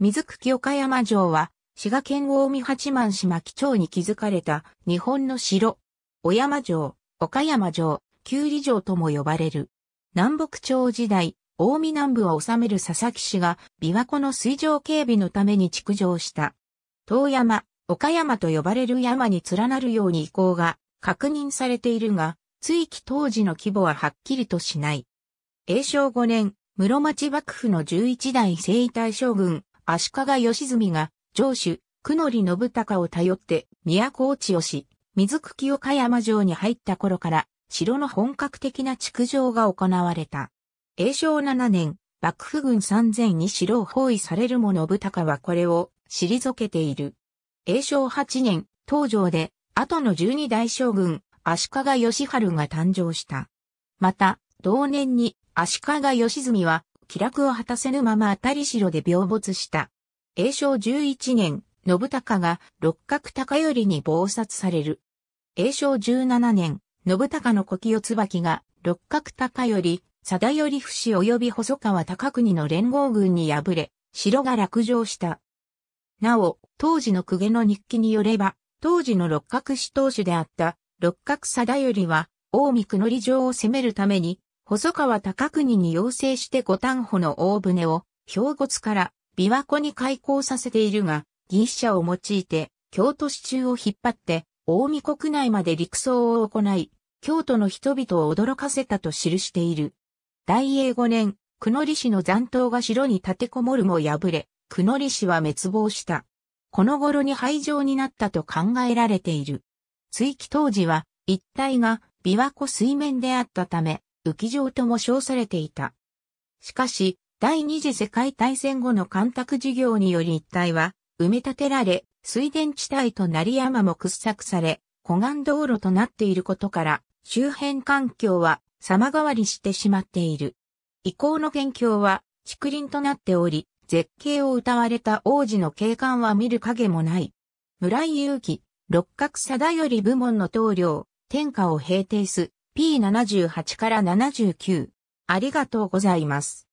水茎岡山城は、滋賀県大見八幡島基町に築かれた日本の城。小山城、岡山城、九里城とも呼ばれる。南北朝時代、大見南部を治める佐々木氏が琵琶湖の水上警備のために築城した。遠山、岡山と呼ばれる山に連なるように移行が確認されているが、追記当時の規模ははっきりとしない。永正5年、室町幕府の11代征夷大将軍、足利義澄が、城主、久利信孝を頼って、都落ちをし、水茎岡山城に入った頃から、城の本格的な築城が行われた。永正7年、幕府軍3000に城を包囲されるも信孝はこれを退けている。永正8年、東条で、後の十二大将軍、足利義晴が誕生した。また、同年に足利義澄は気楽を果たせぬまま当たり城で病没した。永正11年、信孝が六角高頼に謀殺される。永正17年、信孝の古清椿が六角高頼、貞頼不死及び細川高国の連合軍に敗れ、城が落城した。なお、当時の公家の日記によれば、当時の六角氏当主であった六角貞頼は、大見久則城を攻めるために、細川高国に要請して五反歩の大船を、兵庫津から琵琶湖に開港させているが、銀車を用いて、京都市中を引っ張って、大見国内まで陸送を行い、京都の人々を驚かせたと記している。大英五年、久野利氏の残党が城に立てこもるも敗れ、久野利氏は滅亡した。この頃に廃城になったと考えられている。追記当時は、一帯が琵琶湖水面であったため、浮上とも称されていた。しかし、第二次世界大戦後の干拓事業により一帯は埋め立てられ、水田地帯と成山も掘削され、湖岸道路となっていることから、周辺環境は様変わりしてしまっている。以降の県境は竹林となっており、絶景を歌われた王子の景観は見る影もない。村井祐樹、六角貞り部門の棟梁、天下を平定す、P78 から79。ありがとうございます。